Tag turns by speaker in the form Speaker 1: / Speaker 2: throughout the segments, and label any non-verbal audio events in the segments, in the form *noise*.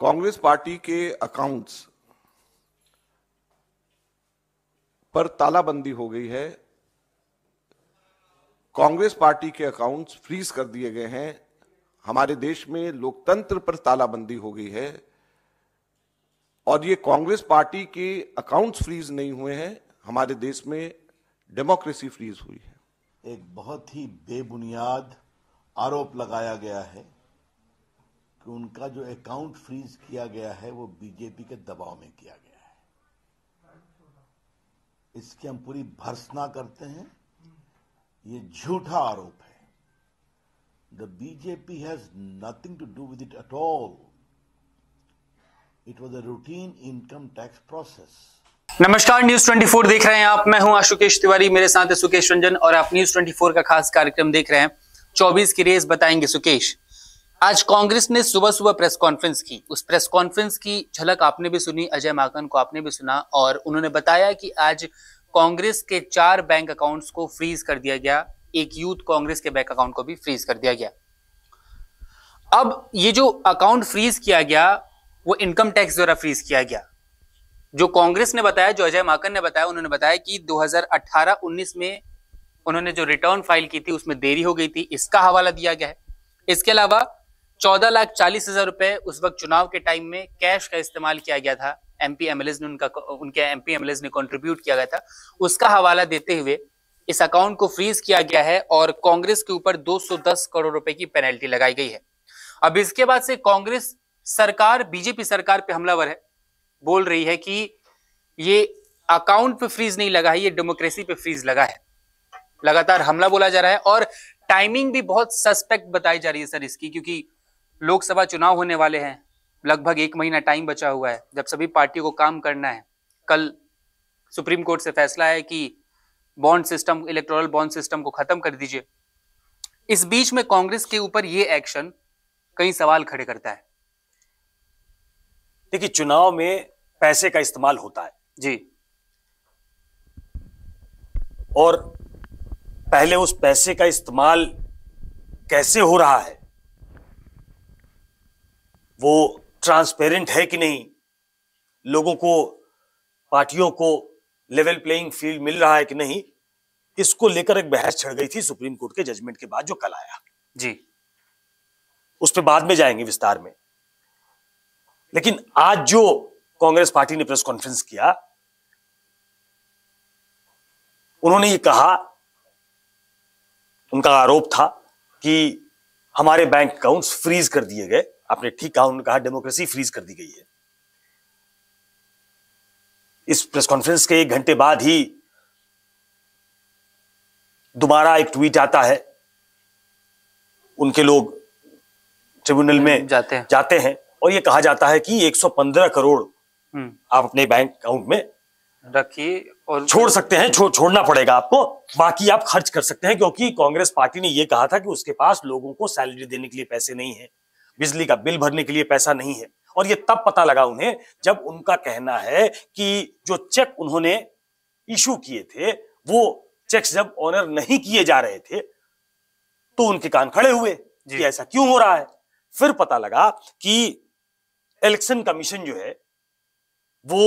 Speaker 1: Congress party के accounts पर तालाबंदी हो गई है कांग्रेस पार्टी के अकाउंट्स फ्रीज कर दिए गए हैं हमारे देश में लोकतंत्र पर तालाबंदी हो गई है और ये कांग्रेस पार्टी के अकाउंट्स फ्रीज नहीं हुए हैं हमारे देश में डेमोक्रेसी फ्रीज हुई है एक बहुत ही बेबुनियाद आरोप लगाया गया है कि उनका जो अकाउंट फ्रीज किया गया है वो बीजेपी के दबाव में किया गया है इसकी हम पूरी भर्सना करते हैं ये झूठा आरोप है the BJP has nothing to do with it at all it was a routine income tax process
Speaker 2: नमस्कार न्यूज 24 देख रहे हैं आप मैं हूं आशुकेश तिवारी मेरे साथ है सुकेश रंजन और आप न्यूज 24 का खास कार्यक्रम देख रहे हैं 24 की रेस बताएंगे सुकेश आज कांग्रेस ने सुबह सुबह प्रेस कॉन्फ्रेंस की उस प्रेस कॉन्फ्रेंस की झलक आपने भी सुनी अजय माकन को आपने भी सुना और उन्होंने बताया कि आज कांग्रेस के चार बैंक अकाउंट्स को फ्रीज कर दिया गया एक यूथ कांग्रेस के बैंक अकाउंट को भी फ्रीज कर दिया गया अब ये जो अकाउंट फ्रीज किया गया वो इनकम टैक्स द्वारा फ्रीज किया गया जो कांग्रेस ने बताया जो अजय माकन ने बताया उन्होंने बताया कि 2018-19 में उन्होंने जो रिटर्न फाइल की थी उसमें देरी हो गई थी इसका हवाला दिया गया है इसके अलावा चौदह लाख चालीस हजार रुपए उस वक्त चुनाव के टाइम में कैश का इस्तेमाल किया गया था एमपी एमएलएस ने उनका उनके एमपी एमएलएस ने कंट्रीब्यूट किया गया था उसका हवाला देते हुए इस अकाउंट को फ्रीज किया गया है और कांग्रेस के ऊपर 210 करोड़ रुपए की पेनल्टी लगाई गई है अब इसके बाद से कांग्रेस सरकार बीजेपी सरकार पे हमलावर है बोल रही है कि ये अकाउंट पे फ्रीज नहीं लगा है ये डेमोक्रेसी पे फ्रीज लगा है लगातार हमला बोला जा रहा है और टाइमिंग भी बहुत सस्पेक्ट बताई जा रही है सर इसकी क्योंकि लोकसभा चुनाव होने वाले हैं लगभग एक महीना टाइम बचा हुआ है जब सभी पार्टियों को काम करना है कल सुप्रीम कोर्ट से फैसला है कि bond system electoral bond system को खत्म कर दीजिए इस बीच में कांग्रेस के ऊपर ये एक्शन कई सवाल खड़े करता है देखिए चुनाव में पैसे का इस्तेमाल होता है
Speaker 1: जी और पहले उस पैसे का इस्तेमाल कैसे हो रहा है वो ट्रांसपेरेंट है कि नहीं लोगों को पार्टियों को लेवल प्लेइंग फील्ड मिल रहा है कि नहीं इसको लेकर एक बहस छिड़ गई थी सुप्रीम कोर्ट के जजमेंट के बाद जो कल आया जी उस पर बाद में जाएंगे विस्तार में लेकिन आज जो कांग्रेस पार्टी ने प्रेस कॉन्फ्रेंस किया उन्होंने ये कहा उनका आरोप था कि हमारे बैंक अकाउंट्स फ्रीज कर दिए गए आपने ठीक कहा उन्होंने कहा डेमोक्रेसी फ्रीज कर दी गई है इस प्रेस कॉन्फ्रेंस के एक घंटे बाद ही दोबारा एक ट्वीट आता है उनके लोग ट्रिब्यूनल में जाते हैं जाते हैं और ये कहा जाता है कि 115 करोड़ हम्म। आप अपने बैंक अकाउंट में रखिए और छोड़ सकते हैं छो, छोड़ना पड़ेगा आपको बाकी आप खर्च कर सकते हैं क्योंकि कांग्रेस पार्टी ने यह कहा था कि उसके पास लोगों को सैलरी देने के लिए पैसे नहीं है बिजली का बिल भरने के लिए पैसा नहीं है और ये तब पता लगा उन्हें जब उनका कहना है कि जो चेक उन्होंने इशू किए थे वो चेक जब ऑनर नहीं किए जा रहे थे तो उनके कान खड़े हुए कि ऐसा क्यों हो रहा है फिर पता लगा कि इलेक्शन कमीशन जो है वो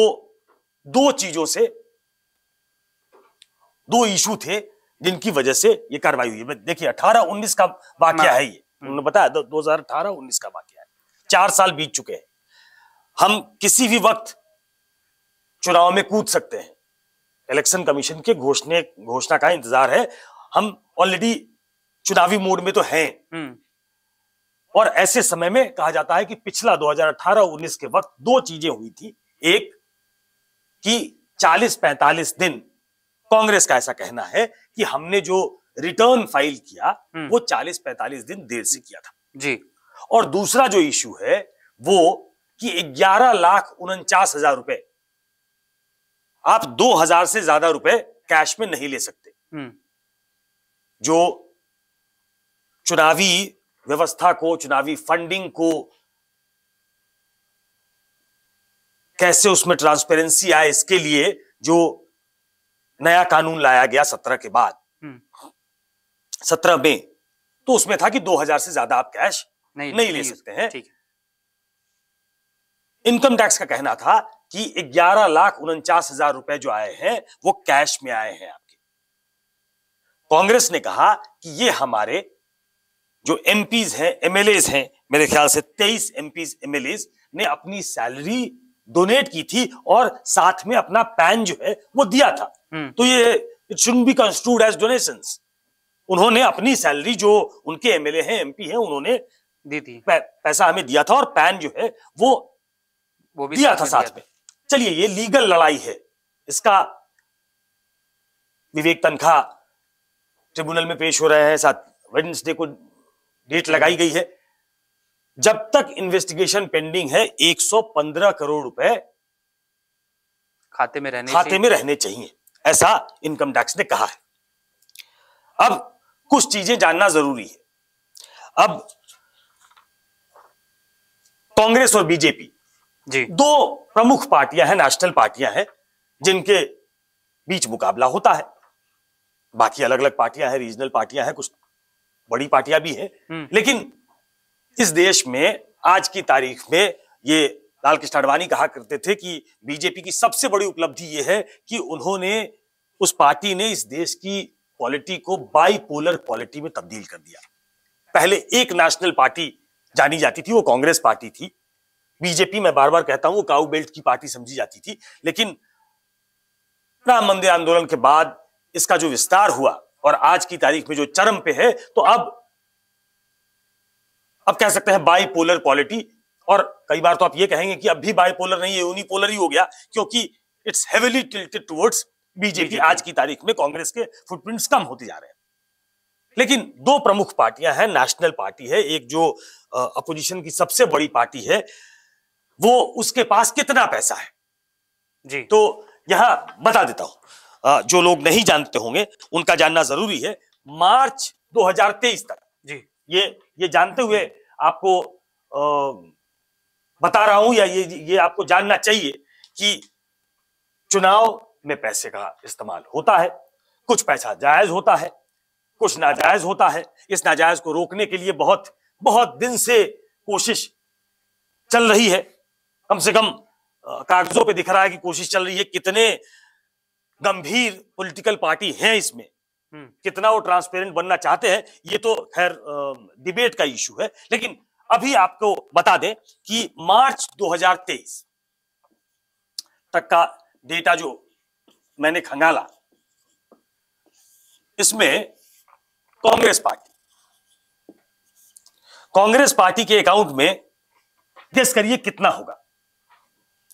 Speaker 1: दो चीजों से दो इशू थे जिनकी वजह से ये कार्रवाई हुई है देखिए अठारह उन्नीस का वाक्य हाँ। है ये हम्म। उन्होंने बताया दो हजार का वाक्य है चार साल बीत चुके हैं हम किसी भी वक्त चुनाव में कूद सकते हैं इलेक्शन कमीशन के घोषणे घोषणा का इंतजार है हम ऑलरेडी चुनावी मोड में तो हैं हम्म। और ऐसे समय में कहा जाता है कि पिछला 2018-19 के वक्त दो चीजें हुई थी एक कि 40-45 दिन कांग्रेस का ऐसा कहना है कि हमने जो रिटर्न फाइल किया हम्म। वो 40-45 दिन देर से किया था जी और दूसरा जो इश्यू है वो कि ग्यारह लाख उनचास हजार रुपए आप दो हजार से ज्यादा रुपए कैश में नहीं ले सकते हम्म। जो चुनावी व्यवस्था को चुनावी फंडिंग को कैसे उसमें ट्रांसपेरेंसी आए इसके लिए जो नया कानून लाया गया सत्रह के बाद सत्रह में तो उसमें था कि दो हजार से ज्यादा आप कैश नहीं, नहीं ले सकते हैं ठीक इनकम टैक्स का कहना था कि ग्यारह लाख उनचास हजार रुपए जो आए हैं वो कैश में आए हैं आपके कांग्रेस ने कहा कि ये हमारे जो एमपीज हैं एमएलएज हैं मेरे ख्याल से तेईस एमपीज एमएलएज ने अपनी सैलरी डोनेट की थी और साथ में अपना पैन जो है वो दिया था हम्म। तो ये it should be construed as donations उन्होंने अपनी सैलरी जो उनके एमएलए हैं एमपी हैं उन्होंने दी थी पै, पैसा हमें दिया था और पैन जो है वो वो भी दिया था साथ में चलिए ये लीगल लड़ाई है इसका विवेक तनखा ट्रिब्यूनल में पेश हो रहे हैं साथ वेडनेसडे को डेट लगाई गई है जब तक इन्वेस्टिगेशन पेंडिंग है 115 करोड़ रुपए खाते में रहने खाते में रहने चाहिए ऐसा इनकम टैक्स ने कहा है अब कुछ चीजें जानना जरूरी है अब कांग्रेस और बीजेपी जी दो प्रमुख पार्टियां हैं नेशनल पार्टियां हैं जिनके बीच मुकाबला होता है बाकी अलग अलग पार्टियां हैं रीजनल पार्टियां हैं कुछ बड़ी पार्टियां भी हैं हम्म। लेकिन इस देश में आज की तारीख में ये लालकृष्ण आडवाणी कहा करते थे कि बीजेपी की सबसे बड़ी उपलब्धि यह है कि उन्होंने उस पार्टी ने इस देश की पॉलिटी को बाईपोलर पॉलिटी में तब्दील कर दिया पहले एक नेशनल पार्टी जानी जाती थी वो कांग्रेस पार्टी थी बीजेपी मैं बार बार कहता हूं वो काउ बेल्ट की पार्टी समझी जाती थी लेकिन राम मंदिर आंदोलन के बाद इसका जो विस्तार हुआ और आज की तारीख में जो चरम पे है तो अब अब कह सकते हैं बाईपोलर पॉलिटी और कई बार तो आप ये कहेंगे कि अब भी बाईपोलर नहीं है यूनिपोलर ही हो गया क्योंकि it's heavily tilted towards BJP आज की तारीख में कांग्रेस के फुटप्रिंट्स कम होते जा रहे हैं लेकिन दो प्रमुख पार्टियां हैं नेशनल पार्टी है एक जो अपोजिशन की सबसे बड़ी पार्टी है वो उसके पास कितना पैसा है जी तो यहां बता देता हूं जो लोग नहीं जानते होंगे उनका जानना जरूरी है मार्च 2023 तक जी ये ये जानते हुए आपको आ, बता रहा हूं या ये ये आपको जानना चाहिए कि चुनाव में पैसे का इस्तेमाल होता है कुछ पैसा जायज होता है कुछ नाजायज होता है इस नाजायज को रोकने के लिए बहुत बहुत दिन से कोशिश चल रही है कम से कम कागजों पे दिख रहा है कि कोशिश चल रही है कितने गंभीर पॉलिटिकल पार्टी हैं इसमें हम्म। कितना वो ट्रांसपेरेंट बनना चाहते हैं ये तो खैर डिबेट का इश्यू है लेकिन अभी आपको बता दें कि मार्च 2023 तक का डेटा जो मैंने खंगाला इसमें कांग्रेस पार्टी कांग्रेस पार्टी के अकाउंट में गेस करिए कितना होगा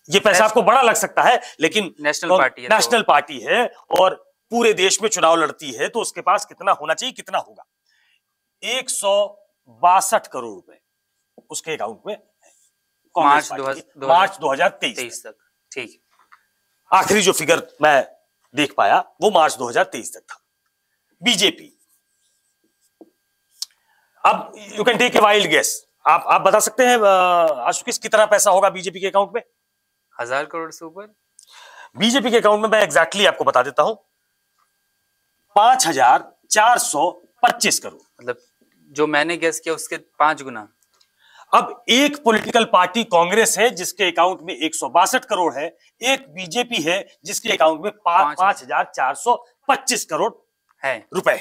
Speaker 1: ये पैसा आपको बड़ा लग सकता है लेकिन नेशनल पार्टी है तो। नेशनल तो। पार्टी है और पूरे देश में चुनाव लड़ती है तो उसके पास कितना होना चाहिए कितना होगा एक करोड़ रुपए उसके अकाउंट में मार्च दो हजार तेईस तक ठीक है आखिरी जो फिगर मैं देख पाया वो मार्च 2023 तक था बीजेपी अब you can take a wild guess आप आप बता सकते हैं आशुकिस कितना पैसा होगा बीजेपी के अकाउंट में हजार करोड़ से ऊपर बीजेपी के अकाउंट में मैं एग्जैक्टली exactly आपको बता देता हूं पांच हजार चार सौ पच्चीस करोड़ मतलब जो मैंने गैस किया उसके पांच गुना अब एक पॉलिटिकल पार्टी कांग्रेस है जिसके अकाउंट में एक करोड़ है एक बीजेपी है जिसके अकाउंट में पांच हजार चार सौ पच्चीस करोड़ है रुपए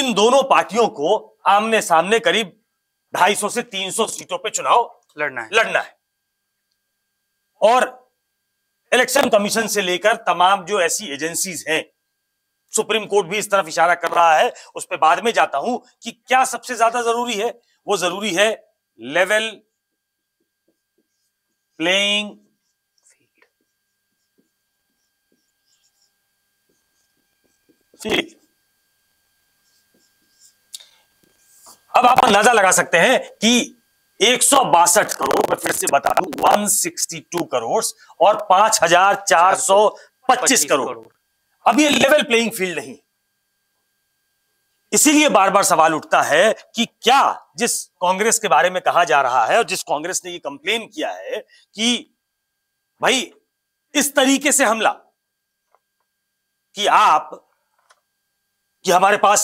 Speaker 1: इन दोनों पार्टियों को आमने सामने करीब 250 से 300 सीटों पे चुनाव लड़ना है लड़ना है और इलेक्शन कमीशन से लेकर तमाम जो ऐसी एजेंसीज हैं सुप्रीम कोर्ट भी इस तरफ इशारा कर रहा है उस पर बाद में जाता हूं कि क्या सबसे ज्यादा जरूरी है वो जरूरी है लेवल प्लेइंग फील्ड अब आप अंदाजा लगा सकते हैं कि एक करोड़ मैं फिर से बता दू 162 करोड़ और 5425 करोड़ अब ये लेवल प्लेइंग फील्ड नहीं इसीलिए बार बार सवाल उठता है कि क्या जिस कांग्रेस के बारे में कहा जा रहा है और जिस कांग्रेस ने ये कंप्लेन किया है कि भाई इस तरीके से हमला कि आप कि हमारे पास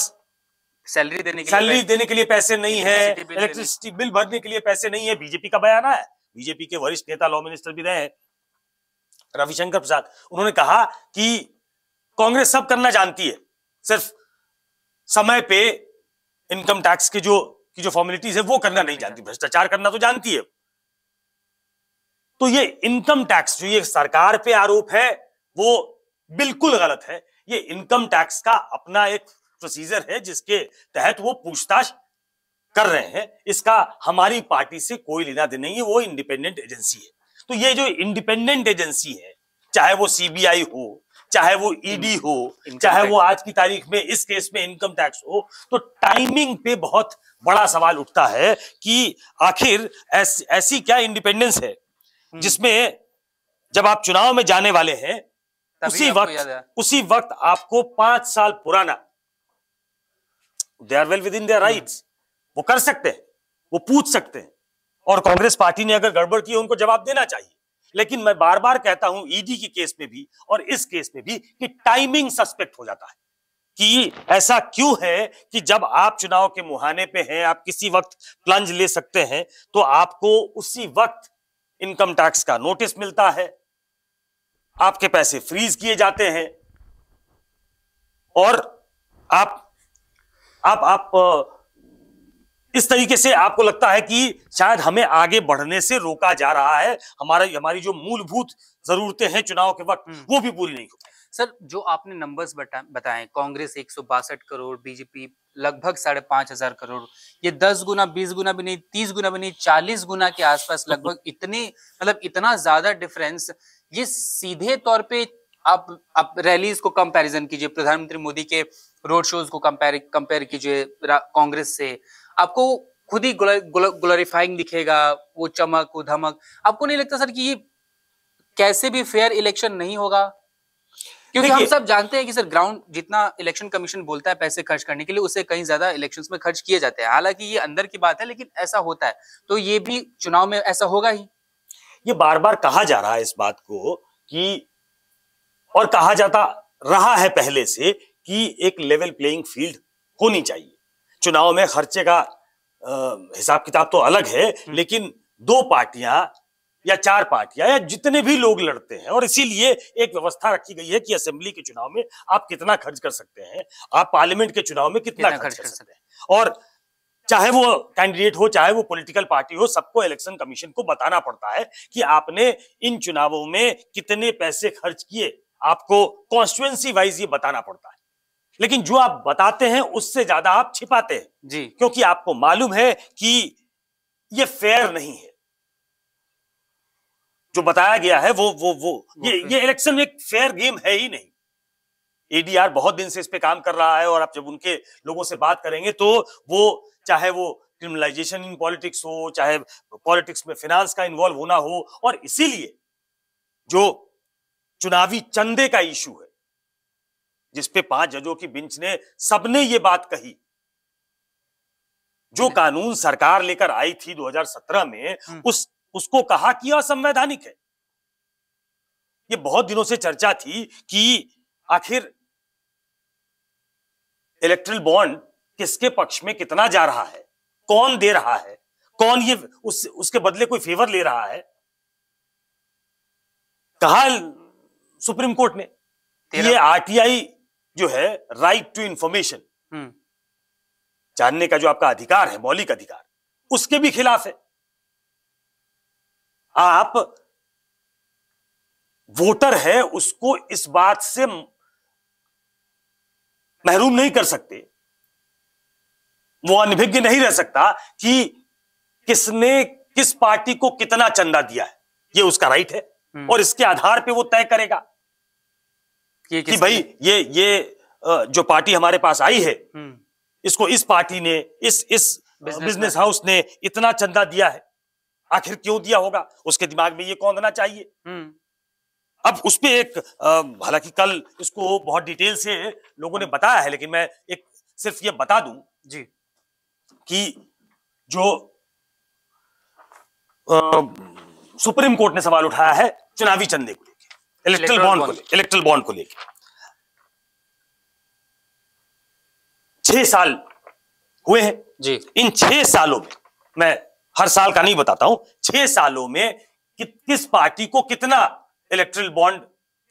Speaker 2: सैलरी देने के सैलरी देने के लिए पैसे नहीं है इलेक्ट्रिसिटी
Speaker 1: बिल भरने के लिए पैसे नहीं है बीजेपी का बयान है बीजेपी के वरिष्ठ नेता लॉ मिनिस्टर भी रहे हैं रविशंकर प्रसाद उन्होंने कहा कि कांग्रेस सब करना जानती है सिर्फ समय पे इनकम टैक्स की जो की जो फॉर्मेलिटीज है वो करना नहीं जानती भ्रष्टाचार करना तो जानती है तो ये इनकम टैक्स जो ये सरकार पे आरोप है वो बिल्कुल गलत है ये इनकम टैक्स का अपना एक प्रोसीजर है जिसके तहत वो पूछताछ कर रहे हैं इसका हमारी पार्टी से कोई लेना देना नहीं है वो इंडिपेंडेंट एजेंसी है तो ये जो इंडिपेंडेंट एजेंसी है चाहे वो सीबीआई हो चाहे वो ईडी e हो चाहे वो आज की तारीख में इस केस में इनकम टैक्स हो तो टाइमिंग पे बहुत बड़ा सवाल उठता है कि आखिर ऐस, ऐसी क्या इंडिपेंडेंस है हम्म। जिसमें जब आप चुनाव में जाने वाले हैं उसी वक्त उसी वक्त आपको पांच साल पुराना they are well within their right वो कर सकते हैं वो पूछ सकते हैं और कांग्रेस पार्टी ने अगर गड़बड़ की उनको जवाब देना चाहिए लेकिन मैं बार बार कहता हूं ईडी के केस में भी और इस केस में भी कि टाइमिंग सस्पेक्ट हो जाता है कि ऐसा क्यों है कि जब आप चुनाव के मुहाने पे हैं आप किसी वक्त प्लंज ले सकते हैं तो आपको उसी वक्त इनकम टैक्स का नोटिस मिलता है आपके पैसे फ्रीज किए जाते हैं और आप आप आप, आप इस तरीके से आपको लगता है कि शायद हमें आगे बढ़ने से रोका जा रहा है हमारा हमारी जो मूलभूत जरूरतें हैं चुनाव
Speaker 2: के वक्त हम्म। वो भी पूरी नहीं सर जो आपने नंबर्स बता, बताए कांग्रेस एक करोड़ बीजेपी लगभग साढ़े पांच हजार करोड़ ये दस गुना बीस गुना भी नहीं तीस गुना भी नहीं चालीस गुना के आसपास लगभग *laughs* इतने मतलब इतना ज्यादा डिफरेंस ये सीधे तौर पे आप आप रैलीज को कंपैरिजन कीजिए प्रधानमंत्री मोदी के रोड शोज को कंपेयर कंपेयर कीजिए कांग्रेस से आपको खुद ही ग्लोरीफाइंग दिखेगा वो चमक वो धमक आपको नहीं लगता सर कि ये कैसे भी फेयर इलेक्शन नहीं होगा क्योंकि हम सब जानते हैं कि सर ग्राउंड जितना इलेक्शन कमीशन बोलता है पैसे खर्च करने के लिए उससे कहीं ज्यादा इलेक्शंस में खर्च किए जाते हैं हालांकि ये अंदर की बात है लेकिन ऐसा होता है तो ये भी चुनाव में ऐसा होगा ही ये बार बार कहा जा रहा है इस बात को कि
Speaker 1: और कहा जाता रहा है पहले से कि एक लेवल प्लेइंग फील्ड होनी चाहिए चुनाव में खर्चे का हिसाब किताब तो अलग है हम्म। लेकिन दो पार्टियां या चार पार्टियां या जितने भी लोग लड़ते हैं और इसीलिए एक व्यवस्था रखी गई है कि असेंबली के चुनाव में आप कितना खर्च कर सकते हैं आप पार्लियामेंट के चुनाव में कितना, कितना खर्च कर सकते हैं और चाहे वो कैंडिडेट हो चाहे वो पॉलिटिकल पार्टी हो सबको इलेक्शन कमीशन को बताना पड़ता है कि आपने इन चुनावों में कितने पैसे खर्च किए आपको कॉन्स्टिट्युएंसी वाइज ये बताना पड़ता है लेकिन जो आप बताते हैं उससे ज्यादा आप छिपाते हैं जी क्योंकि आपको मालूम है कि ये फेयर नहीं है जो बताया गया है वो वो वो ये ये इलेक्शन एक फेयर गेम है ही नहीं एडीआर बहुत दिन से इस पे काम कर रहा है और आप जब उनके लोगों से बात करेंगे तो वो चाहे वो क्रिमिनलाइजेशन इन पॉलिटिक्स हो चाहे पॉलिटिक्स में फिनांस का इन्वॉल्व होना हो और इसीलिए जो चुनावी चंदे का इशू है जिसपे पांच जजों की बेंच ने सबने ये बात कही जो कानून सरकार लेकर आई थी 2017 में हम्म। उस उसको कहा कि असंवैधानिक है ये बहुत दिनों से चर्चा थी कि आखिर इलेक्ट्रल बॉन्ड किसके पक्ष में कितना जा रहा है कौन दे रहा है कौन ये उस, उसके बदले कोई फेवर ले रहा है कहा सुप्रीम कोर्ट ने ये आरटीआई जो है राइट टू इंफॉर्मेशन जानने का जो आपका अधिकार है मौलिक अधिकार उसके भी खिलाफ है आप वोटर है उसको इस बात से महरूम नहीं कर सकते वो अनभिज्ञ नहीं रह सकता कि किसने किस पार्टी को कितना चंदा दिया है ये उसका राइट है हम्म। और इसके आधार पे वो तय करेगा ये कि भाई ये ये जो पार्टी हमारे पास आई है हम्म। इसको इस पार्टी ने इस इस बिजनेस हाउस ने इतना चंदा दिया है आखिर क्यों दिया होगा उसके दिमाग में ये कौंधना चाहिए हम्म। अब उस पर एक हालांकि कल इसको बहुत डिटेल से लोगों ने हम्म। बताया है लेकिन मैं एक सिर्फ ये बता दूं जी कि जो आ, सुप्रीम कोर्ट ने सवाल उठाया है चुनावी चंदे को इलेक्ट्रल बॉन्ड को इलेक्ट्रल बॉन्ड को लेकर छह साल हुए हैं जी इन छह सालों में मैं हर साल का नहीं बताता हूं छह सालों में कि, किस पार्टी को कितना इलेक्ट्रल बॉन्ड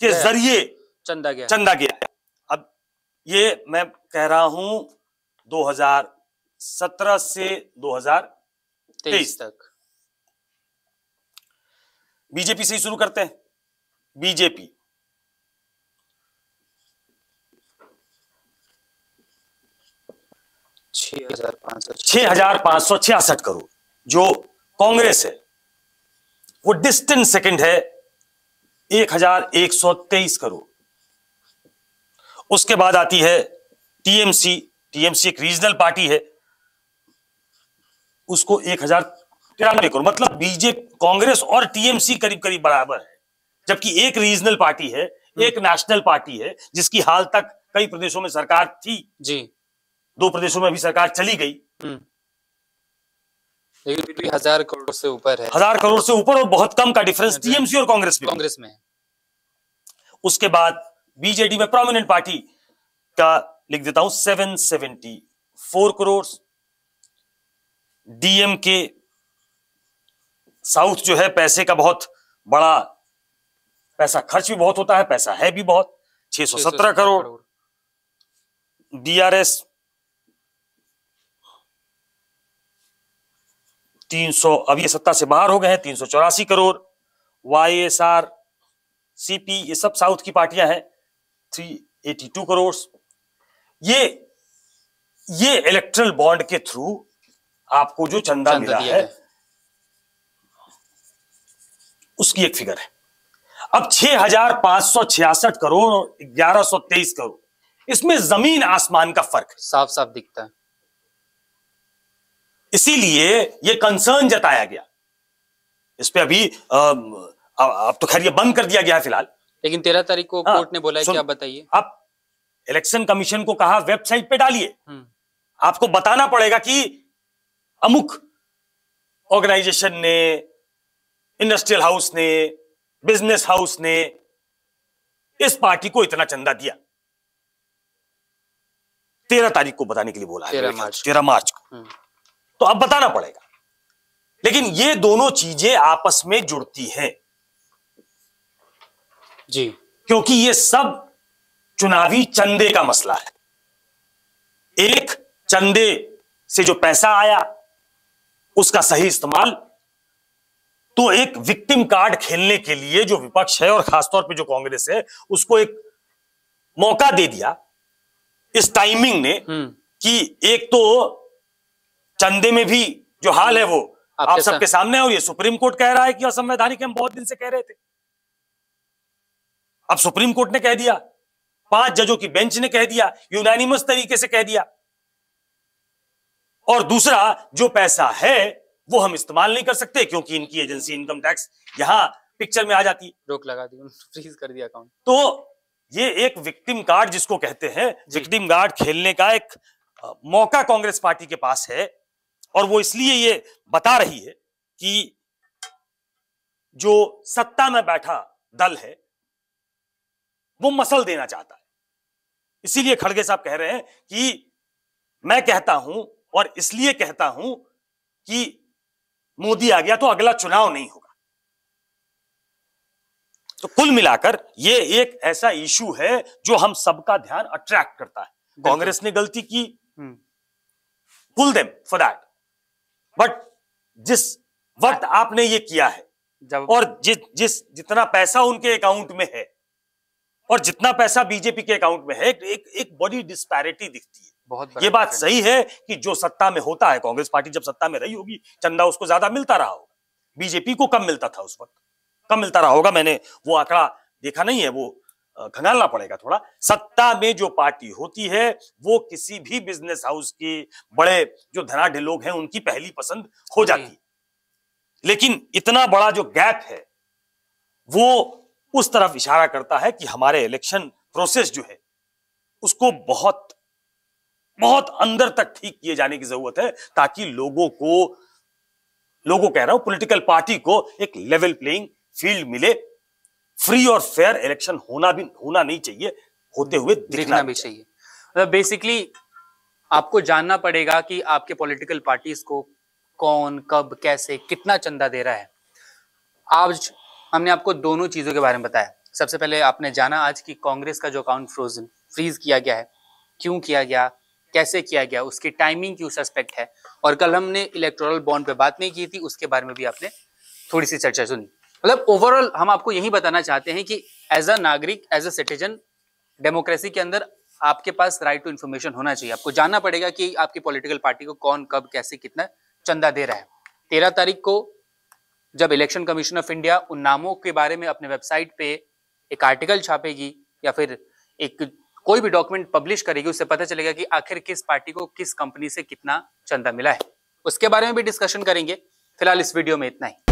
Speaker 1: के जरिए चंदा गया चंदा गया अब ये मैं कह रहा हूं 2017 से 2023 तक बीजेपी से ही शुरू करते हैं बीजेपी छह हजार पांच सौ छियासठ करोड़ जो कांग्रेस है वो डिस्टेंट सेकंड है एक हजार एक सौ तेईस करोड़ उसके बाद आती है टीएमसी टीएमसी एक रीजनल पार्टी है उसको एक हजार तिरानवे करोड़ मतलब बीजेपी कांग्रेस और टीएमसी करीब करीब बराबर है जबकि एक रीजनल पार्टी है हम्म। एक नेशनल पार्टी है जिसकी हाल तक कई प्रदेशों में सरकार थी जी दो प्रदेशों में अभी सरकार चली गई हम्म। लेकिन हजार
Speaker 2: करोड़ से ऊपर है हजार
Speaker 1: करोड़ से ऊपर और बहुत कम का डिफरेंस टीएमसी हाँ और कांग्रेस में कांग्रेस में उसके बाद बीजेडी में प्रोमिनेंट पार्टी का लिख देता हूं सेवन सेवेंटी फोर करोड़ डीएम के साउथ जो है पैसे का बहुत बड़ा पैसा खर्च भी बहुत होता है पैसा है भी बहुत 617 करोड़ डीआरएस 300 अब ये सत्ता से बाहर हो गए हैं तीन सौ चौरासी करोड़ आर सीपी ये सब साउथ की पार्टियां हैं 382 करोड़ ये ये इलेक्ट्रल बॉन्ड के थ्रू आपको जो चंदा मिला है उसकी एक फिगर है अब छह हजार पांच सौ छियासठ करोड़ ग्यारह सौ तेईस करोड़ इसमें जमीन आसमान का फर्क साफ साफ दिखता है इसीलिए यह कंसर्न जताया गया इस पर अभी अब तो खैर ये बंद कर दिया गया है फिलहाल लेकिन तेरह तारीख को हाँ, कोर्ट ने बोला है क्या बताइए आप इलेक्शन कमीशन को कहा वेबसाइट पे डालिए हम्म। आपको बताना पड़ेगा कि अमुक ऑर्गेनाइजेशन ने इंडस्ट्रियल हाउस ने बिजनेस हाउस ने इस पार्टी को इतना चंदा दिया तेरह तारीख को बताने के लिए बोला तेरह मार्च तेरह मार्च को हम्म। तो अब बताना पड़ेगा लेकिन ये दोनों चीजें आपस में जुड़ती हैं जी क्योंकि ये सब चुनावी चंदे का मसला है एक चंदे से जो पैसा आया उसका सही इस्तेमाल तो एक विक्टिम कार्ड खेलने के लिए जो विपक्ष है और खासतौर पे जो कांग्रेस है उसको एक मौका दे दिया इस टाइमिंग ने हम्म। कि एक तो चंदे में भी जो हाल है वो आप सबके सामने और ये सुप्रीम कोर्ट कह रहा है कि असंवैधानिक हम बहुत दिन से कह रहे थे अब सुप्रीम कोर्ट ने कह दिया पांच जजों की बेंच ने कह दिया यूनानिमस तरीके से कह दिया और दूसरा जो पैसा है वो हम इस्तेमाल नहीं कर सकते क्योंकि इनकी एजेंसी इनकम टैक्स यहाँ पिक्चर में आ जाती रोक लगा दी फ्रीज कर दिया अकाउंट तो ये एक विक्टिम कार्ड जिसको कहते हैं विक्टिम कार्ड खेलने का एक मौका कांग्रेस पार्टी के पास है और वो इसलिए ये बता रही है कि जो सत्ता में बैठा दल है वो मसल देना चाहता है इसीलिए खड़गे साहब कह रहे हैं कि मैं कहता हूं और इसलिए कहता हूं कि मोदी आ गया तो अगला चुनाव नहीं होगा तो कुल मिलाकर ये एक ऐसा इशू है जो हम सबका ध्यान अट्रैक्ट करता है कांग्रेस ने गलती की pull hmm. Them for that but जिस वक्त आपने ये किया है जब और जि, जिस जितना पैसा उनके अकाउंट में है और जितना पैसा बीजेपी के अकाउंट में है एक एक बड़ी डिस्पैरिटी दिखती है बहुत ये बात सही है कि जो सत्ता में होता है कांग्रेस पार्टी जब सत्ता में रही होगी चंदा उसको ज्यादा मिलता रहा होगा बीजेपी को कम मिलता था उस वक्त कम मिलता रहा होगा मैंने वो आंकड़ा देखा नहीं है वो खंगालना पड़ेगा थोड़ा सत्ता में जो पार्टी होती है वो किसी भी बिजनेस हाउस के बड़े जो धनाढ़ लोग हैं उनकी पहली पसंद हो जाती है लेकिन इतना बड़ा जो गैप है वो उस तरफ इशारा करता है कि हमारे इलेक्शन प्रोसेस जो है उसको बहुत बहुत अंदर तक ठीक किए जाने की जरूरत है ताकि लोगों को लोगों कह रहा हूं पॉलिटिकल पार्टी को एक लेवल प्लेइंग फील्ड मिले फ्री और फेयर इलेक्शन
Speaker 2: होना भी होना नहीं चाहिए होते हुए दिखना, भी चाहिए मतलब तो बेसिकली आपको जानना पड़ेगा कि आपके पॉलिटिकल पार्टीज को कौन कब कैसे कितना चंदा दे रहा है आज हमने आपको दोनों चीजों के बारे में बताया सबसे पहले आपने जाना आज की कांग्रेस का जो अकाउंट फ्रोजन फ्रीज किया गया है क्यों किया गया कैसे किया गया उसकी टाइमिंग क्यों सस्पेक्ट है और कल हमने इलेक्ट्रोल बॉन्ड पे बात नहीं की थी उसके बारे में भी आपने थोड़ी सी चर्चा सुनी मतलब ओवरऑल हम आपको यही बताना चाहते हैं कि एज अ नागरिक एज अ सिटीजन डेमोक्रेसी के अंदर आपके पास राइट टू इन्फॉर्मेशन होना चाहिए आपको जानना पड़ेगा कि आपकी पॉलिटिकल पार्टी को कौन कब कैसे कितना चंदा दे रहा है तेरह तारीख को जब इलेक्शन कमीशन ऑफ इंडिया उन नामों के बारे में अपने वेबसाइट पे एक आर्टिकल छापेगी या फिर एक कोई भी डॉक्यूमेंट पब्लिश करेगी उससे पता चलेगा कि आखिर किस पार्टी को किस कंपनी से कितना चंदा मिला है उसके बारे में भी डिस्कशन करेंगे फिलहाल इस वीडियो में इतना ही